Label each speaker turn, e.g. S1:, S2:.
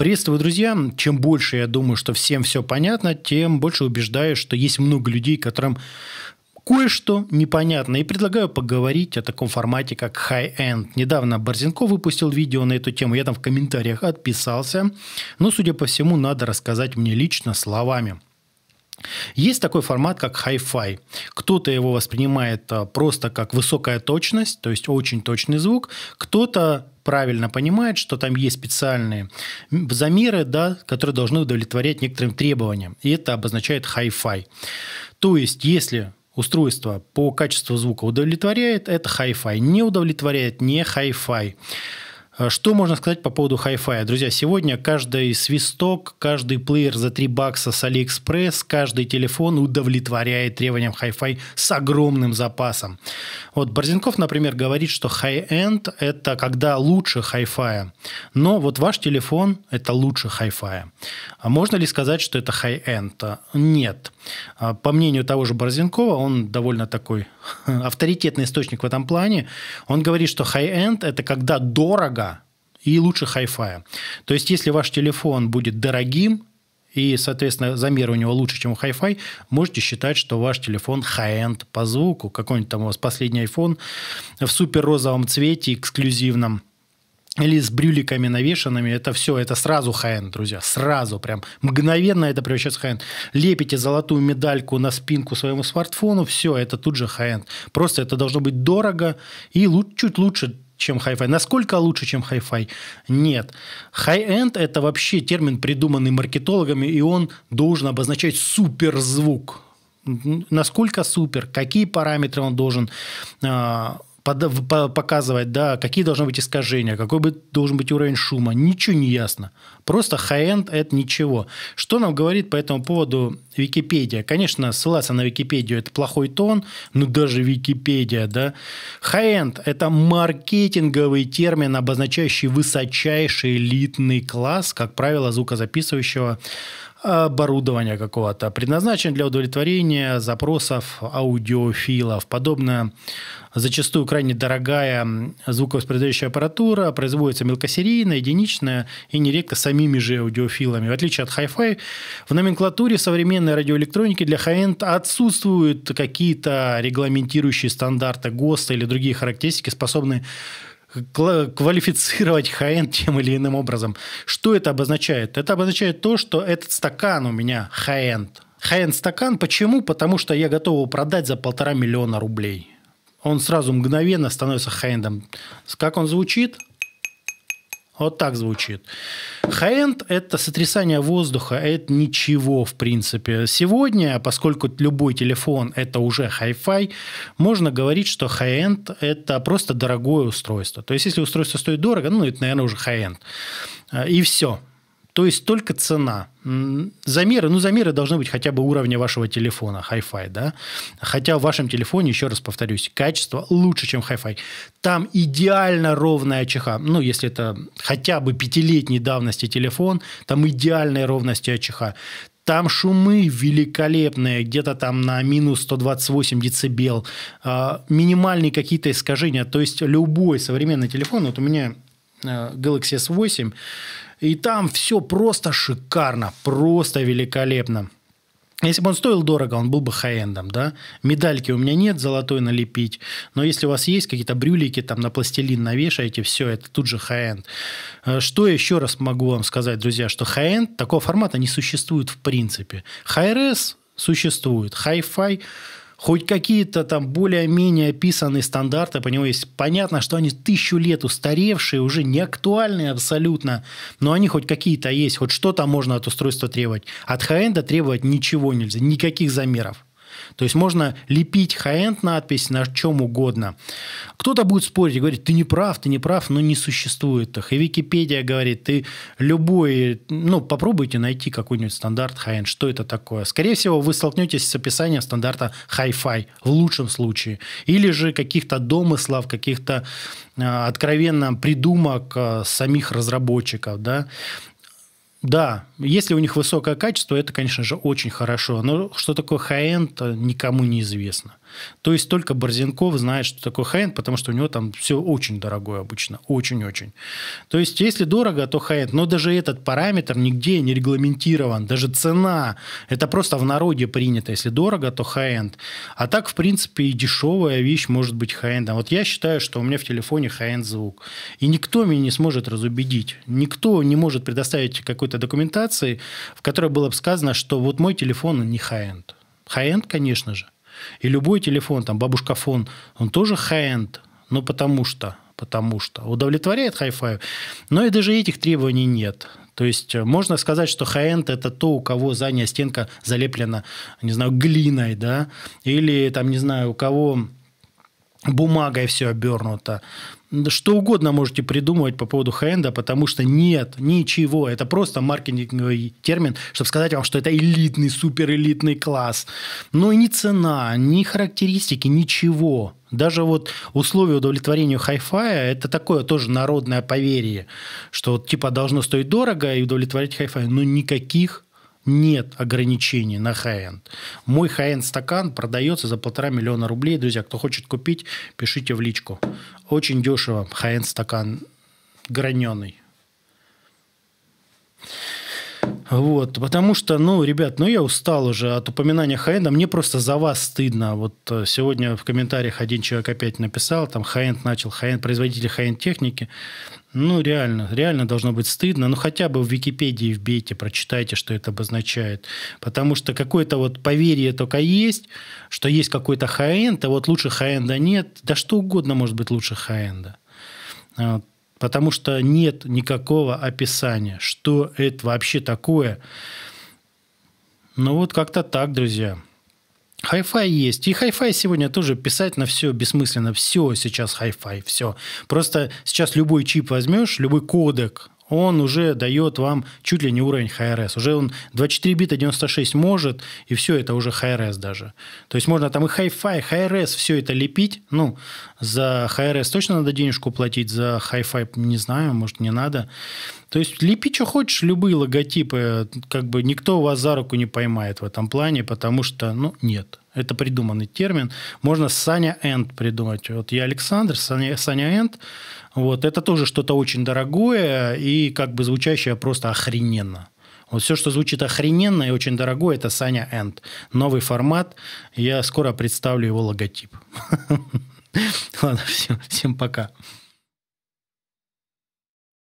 S1: Приветствую, друзья. Чем больше я думаю, что всем все понятно, тем больше убеждаюсь, что есть много людей, которым кое-что непонятно. И предлагаю поговорить о таком формате, как high-end. Недавно Борзенко выпустил видео на эту тему. Я там в комментариях отписался. Но, судя по всему, надо рассказать мне лично словами. Есть такой формат, как Hi-Fi. Кто-то его воспринимает а, просто как высокая точность, то есть очень точный звук. Кто-то правильно понимает, что там есть специальные замеры, да, которые должны удовлетворять некоторым требованиям. И это обозначает Hi-Fi. То есть, если устройство по качеству звука удовлетворяет, это Hi-Fi. Не удовлетворяет, не Hi-Fi. А что можно сказать по поводу Hi-Fi? Друзья, сегодня каждый свисток, каждый плеер за 3 бакса с AliExpress, каждый телефон удовлетворяет требованиям Hi-Fi с огромным запасом. Вот Борзенков, например, говорит, что High-End – это когда лучше Hi-Fi. Но вот ваш телефон – это лучше Hi-Fi. А можно ли сказать, что это High-End? Нет. А по мнению того же Борзенкова, он довольно такой авторитетный источник в этом плане. Он говорит, что High-End – это когда дорого, и лучше Hi-Fi. То есть, если ваш телефон будет дорогим, и, соответственно, замер у него лучше, чем у Hi-Fi, можете считать, что ваш телефон high-end по звуку. Какой-нибудь там у вас последний iPhone в супер розовом цвете, эксклюзивном, или с брюликами навешенными, это все, это сразу хайн, друзья, сразу, прям мгновенно это превращается в хайн. Лепите золотую медальку на спинку своему смартфону, все, это тут же хайн. Просто это должно быть дорого и чуть лучше чем Hi-Fi. Насколько лучше, чем Hi-Fi? Нет. High-end – это вообще термин, придуманный маркетологами, и он должен обозначать суперзвук. Насколько супер, какие параметры он должен э, под, по, показывать, да, какие должны быть искажения, какой бы, должен быть уровень шума. Ничего не ясно. Просто high-end – это ничего. Что нам говорит по этому поводу Википедия? Конечно, ссылаться на Википедию – это плохой тон, но даже Википедия, да. High-end – это маркетинговый термин, обозначающий высочайший элитный класс, как правило, звукозаписывающего оборудования какого-то, предназначен для удовлетворения запросов аудиофилов. Подобная зачастую крайне дорогая звуковоспроизводящая аппаратура производится мелкосерийно, единичная и нередко самими же аудиофилами. В отличие от Hi-Fi, в номенклатуре современной радиоэлектроники для high-end отсутствуют какие-то регламентирующие стандарты ГОСТа или другие характеристики, способные квалифицировать high тем или иным образом. Что это обозначает? Это обозначает то, что этот стакан у меня high-end. High-end стакан почему? Потому что я готов его продать за полтора миллиона рублей. Он сразу мгновенно становится хендом. Как он звучит? Вот так звучит. Хай-энд – это сотрясание воздуха, это ничего, в принципе. Сегодня, поскольку любой телефон – это уже хай-фай, можно говорить, что хай-энд – это просто дорогое устройство. То есть, если устройство стоит дорого, ну, это, наверное, уже хай-энд. И все. То есть только цена. Замеры, ну, замеры должны быть хотя бы уровня вашего телефона, Hi-Fi, да. Хотя в вашем телефоне, еще раз повторюсь, качество лучше, чем Hi-Fi. Там идеально ровная АЧХ. Ну, если это хотя бы пятилетней давности телефон, там идеальная ровность АЧХ. Там шумы великолепные, где-то там на минус 128 децибел, а, минимальные какие-то искажения. То есть любой современный телефон, вот у меня э, Galaxy S8, и там все просто шикарно, просто великолепно. Если бы он стоил дорого, он был бы хай-эндом, да? Медальки у меня нет, золотой налепить. Но если у вас есть какие-то брюлики, там на пластилин навешаете, все, это тут же хай-энд. Э, что еще раз могу вам сказать, друзья, что хай-энд такого формата не существует в принципе. Хай-рес существует, хай-фай – хоть какие-то там более-менее описанные стандарты по него есть. Понятно, что они тысячу лет устаревшие, уже не актуальные абсолютно, но они хоть какие-то есть, хоть что-то можно от устройства требовать. От хенда требовать ничего нельзя, никаких замеров. То есть можно лепить хай-энд надпись на чем угодно. Кто-то будет спорить и говорить, ты не прав, ты не прав, но не существует их. И Википедия говорит, ты любой, ну, попробуйте найти какой-нибудь стандарт хай-энд, что это такое. Скорее всего, вы столкнетесь с описанием стандарта хай-фай в лучшем случае. Или же каких-то домыслов, каких-то а, откровенно придумок а, самих разработчиков, да. Да, если у них высокое качество, это, конечно же, очень хорошо. Но что такое high-end, никому не известно. То есть только Борзенков знает, что такое хай потому что у него там все очень дорогое обычно, очень-очень. То есть если дорого, то хай Но даже этот параметр нигде не регламентирован, даже цена. Это просто в народе принято. Если дорого, то хай А так, в принципе, и дешевая вещь может быть хай Вот я считаю, что у меня в телефоне хай звук. И никто меня не сможет разубедить. Никто не может предоставить какой-то документации, в которой было бы сказано, что вот мой телефон не хай-энд. конечно же. И любой телефон, там, бабушкафон, он тоже high-end, но потому что, потому что удовлетворяет Hi-Fi, но и даже этих требований нет. То есть э, можно сказать, что хай-энд это то, у кого задняя стенка залеплена, не знаю, глиной, да, или там, не знаю, у кого бумагой все обернуто. Что угодно можете придумывать по поводу хенда, потому что нет ничего. Это просто маркетинговый термин, чтобы сказать вам, что это элитный, суперэлитный класс. Но и ни цена, ни характеристики, ничего. Даже вот условия удовлетворения хай-фая – это такое тоже народное поверье, что типа должно стоить дорого и удовлетворить хай-фай, но никаких нет ограничений на хай-энд. Мой хай-энд стакан продается за полтора миллиона рублей. Друзья, кто хочет купить, пишите в личку. Очень дешево хай-энд стакан граненый. Вот, потому что, ну, ребят, ну я устал уже от упоминания хай мне просто за вас стыдно. Вот э, сегодня в комментариях один человек опять написал, там хай начал, хай-энд, производители хай техники. Ну, реально, реально должно быть стыдно. Ну, хотя бы в Википедии вбейте, прочитайте, что это обозначает. Потому что какое-то вот поверье только есть, что есть какой-то хай-энд, а вот лучше хай нет. Да что угодно может быть лучше хай Вот потому что нет никакого описания, что это вообще такое. Ну вот как-то так, друзья. Хай-фай есть. И хай-фай сегодня тоже писать на все бессмысленно. Все сейчас хай-фай, все. Просто сейчас любой чип возьмешь, любой кодек он уже дает вам чуть ли не уровень HRS. Уже он 24 бита 96 может, и все это уже HRS даже. То есть можно там и Hi-Fi, HRS все это лепить. Ну, за HRS точно надо денежку платить, за Hi-Fi не знаю, может не надо. То есть лепи, что хочешь, любые логотипы, как бы никто вас за руку не поймает в этом плане, потому что, ну, нет. Это придуманный термин. Можно Саня Энд придумать. Вот я Александр, Саня, Саня Энд. Вот. Это тоже что-то очень дорогое и как бы звучащее просто охрененно. Вот все, что звучит охрененно и очень дорогое, это Саня Энд. Новый формат. Я скоро представлю его логотип. Ладно, все. Всем пока.